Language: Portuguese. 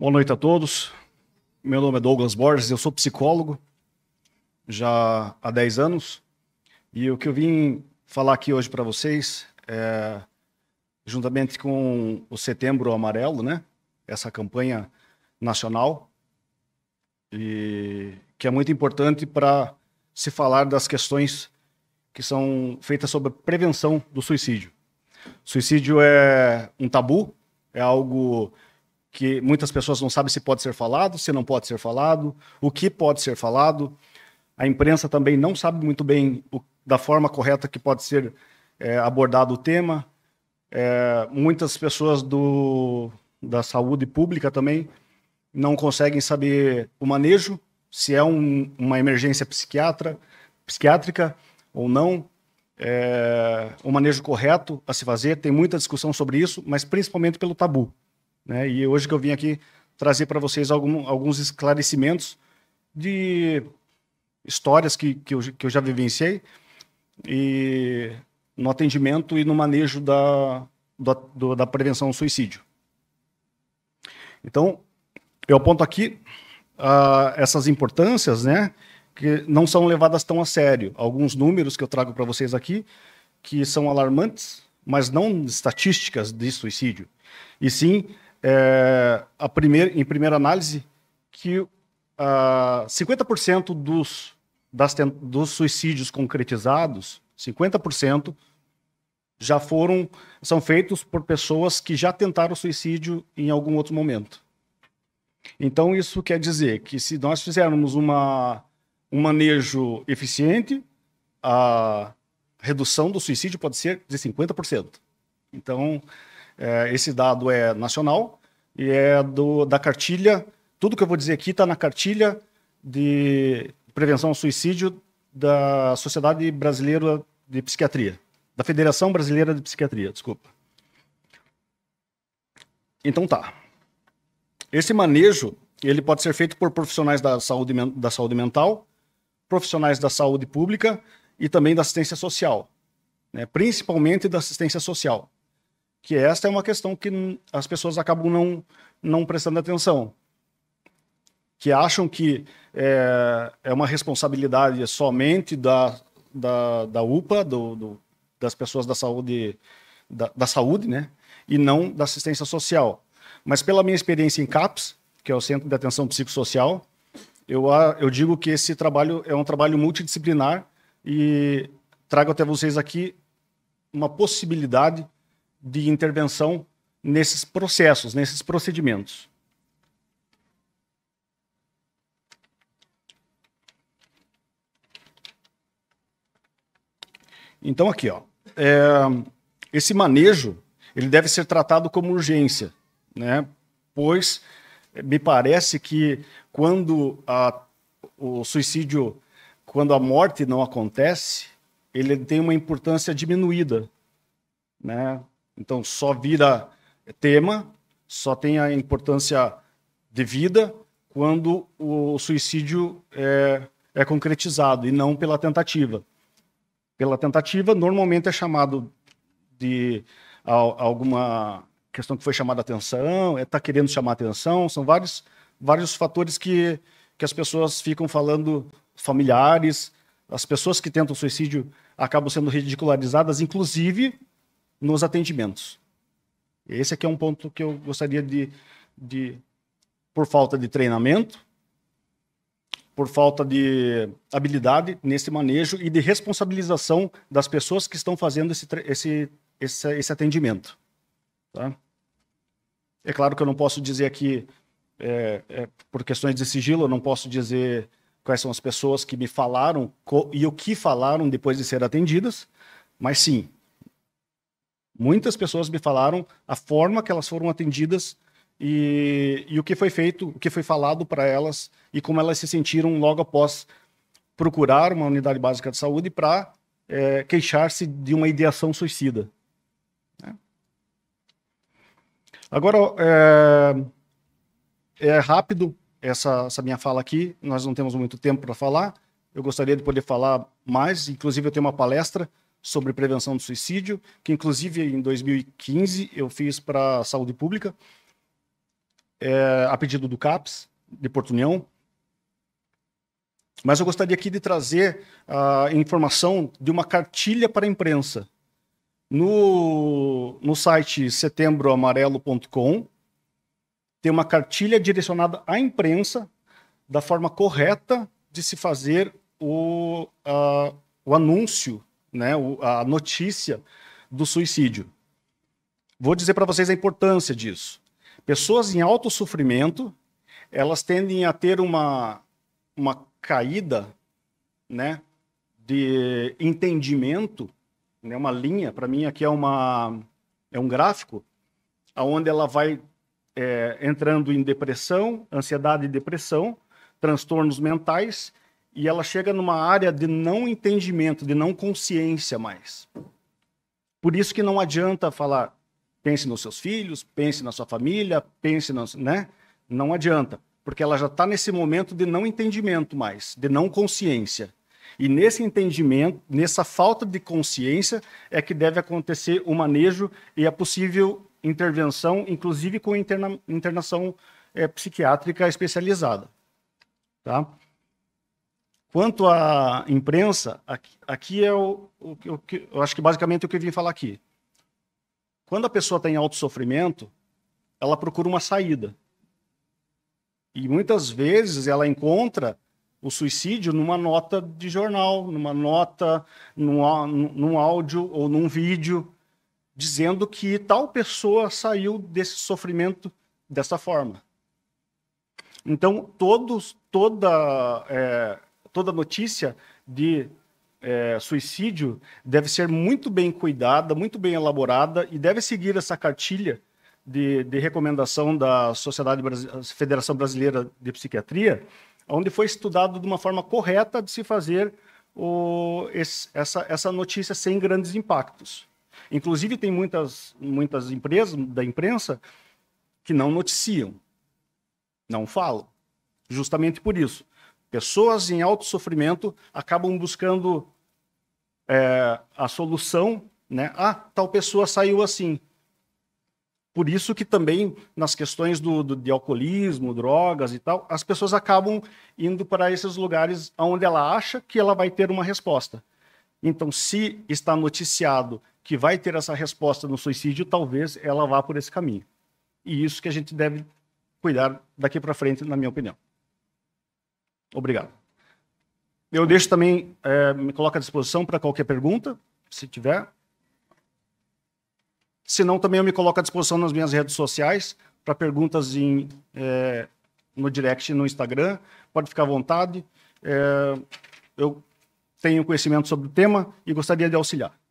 Boa noite a todos. Meu nome é Douglas Borges, eu sou psicólogo já há 10 anos. E o que eu vim falar aqui hoje para vocês é, juntamente com o Setembro Amarelo, né? Essa campanha nacional e que é muito importante para se falar das questões que são feitas sobre prevenção do suicídio. Suicídio é um tabu, é algo que muitas pessoas não sabem se pode ser falado, se não pode ser falado, o que pode ser falado. A imprensa também não sabe muito bem o, da forma correta que pode ser é, abordado o tema. É, muitas pessoas do, da saúde pública também não conseguem saber o manejo, se é um, uma emergência psiquiatra, psiquiátrica ou não, é, o manejo correto a se fazer. Tem muita discussão sobre isso, mas principalmente pelo tabu. Né? E hoje que eu vim aqui trazer para vocês algum, alguns esclarecimentos de histórias que, que, eu, que eu já vivenciei e no atendimento e no manejo da, da, do, da prevenção ao suicídio. Então, eu aponto aqui uh, essas importâncias, né, que não são levadas tão a sério. Alguns números que eu trago para vocês aqui, que são alarmantes, mas não estatísticas de suicídio, e sim é, a primeira, em primeira análise, que uh, ah, 50% dos, das, dos suicídios concretizados, 50% já foram, são feitos por pessoas que já tentaram suicídio em algum outro momento. Então, isso quer dizer que se nós fizermos uma, um manejo eficiente, a redução do suicídio pode ser de 50%. Então, é, esse dado é nacional e é do, da cartilha. Tudo que eu vou dizer aqui está na cartilha de prevenção ao suicídio da Sociedade Brasileira de Psiquiatria, da Federação Brasileira de Psiquiatria, desculpa. Então tá. Esse manejo ele pode ser feito por profissionais da saúde, da saúde mental, profissionais da saúde pública e também da assistência social, né? principalmente da assistência social. Que esta é uma questão que as pessoas acabam não, não prestando atenção. Que acham que é, é uma responsabilidade somente da, da, da UPA, do, do, das pessoas da saúde, da, da saúde, né? E não da assistência social. Mas pela minha experiência em CAPS, que é o Centro de Atenção Psicossocial, eu, eu digo que esse trabalho é um trabalho multidisciplinar e trago até vocês aqui uma possibilidade de intervenção nesses processos, nesses procedimentos. Então aqui, ó, é, esse manejo ele deve ser tratado como urgência, né? Pois me parece que quando a, o suicídio, quando a morte não acontece, ele tem uma importância diminuída, né? Então só vira tema, só tem a importância devida quando o suicídio é, é concretizado e não pela tentativa. Pela tentativa, normalmente é chamado de alguma questão que foi chamada atenção, está é, tá querendo chamar atenção, são vários, vários fatores que, que as pessoas ficam falando, familiares, as pessoas que tentam suicídio acabam sendo ridicularizadas, inclusive nos atendimentos. Esse aqui é um ponto que eu gostaria de, de por falta de treinamento, por falta de habilidade nesse manejo e de responsabilização das pessoas que estão fazendo esse, esse, esse, esse atendimento. Tá? É claro que eu não posso dizer aqui, é, é, por questões de sigilo, eu não posso dizer quais são as pessoas que me falaram e o que falaram depois de ser atendidas, mas sim, Muitas pessoas me falaram a forma que elas foram atendidas e, e o que foi feito, o que foi falado para elas e como elas se sentiram logo após procurar uma unidade básica de saúde para é, queixar-se de uma ideação suicida. Né? Agora, é, é rápido essa, essa minha fala aqui, nós não temos muito tempo para falar. Eu gostaria de poder falar mais, inclusive eu tenho uma palestra sobre prevenção do suicídio, que inclusive em 2015 eu fiz para a saúde pública, é, a pedido do CAPS, de Porto União. Mas eu gostaria aqui de trazer a informação de uma cartilha para a imprensa. No, no site setembroamarelo.com tem uma cartilha direcionada à imprensa da forma correta de se fazer o, o anúncio né, a notícia do suicídio. Vou dizer para vocês a importância disso. Pessoas em alto sofrimento, elas tendem a ter uma, uma caída né, de entendimento, né, uma linha, para mim aqui é, uma, é um gráfico, aonde ela vai é, entrando em depressão, ansiedade e depressão, transtornos mentais, e ela chega numa área de não entendimento, de não consciência mais. Por isso que não adianta falar, pense nos seus filhos, pense na sua família, pense nas, né? Não adianta, porque ela já está nesse momento de não entendimento mais, de não consciência. E nesse entendimento, nessa falta de consciência, é que deve acontecer o manejo e a possível intervenção, inclusive com interna internação é, psiquiátrica especializada. Tá? Quanto à imprensa, aqui, aqui é o, que eu acho que basicamente é o que eu vim falar aqui. Quando a pessoa tem tá alto sofrimento, ela procura uma saída. E muitas vezes ela encontra o suicídio numa nota de jornal, numa nota, num, num áudio ou num vídeo, dizendo que tal pessoa saiu desse sofrimento dessa forma. Então, todos, toda é, toda notícia de é, suicídio deve ser muito bem cuidada, muito bem elaborada e deve seguir essa cartilha de, de recomendação da Sociedade Brasi Federação Brasileira de Psiquiatria, onde foi estudado de uma forma correta de se fazer o, esse, essa, essa notícia sem grandes impactos. Inclusive, tem muitas, muitas empresas da imprensa que não noticiam, não falam, justamente por isso. Pessoas em alto sofrimento acabam buscando é, a solução, né? Ah, tal pessoa saiu assim. Por isso que também nas questões do, do, de alcoolismo, drogas e tal, as pessoas acabam indo para esses lugares onde ela acha que ela vai ter uma resposta. Então, se está noticiado que vai ter essa resposta no suicídio, talvez ela vá por esse caminho. E isso que a gente deve cuidar daqui para frente, na minha opinião. Obrigado. Eu deixo também, é, me coloco à disposição para qualquer pergunta, se tiver. Se não, também eu me coloco à disposição nas minhas redes sociais para perguntas em, é, no direct no Instagram. Pode ficar à vontade. É, eu tenho conhecimento sobre o tema e gostaria de auxiliar.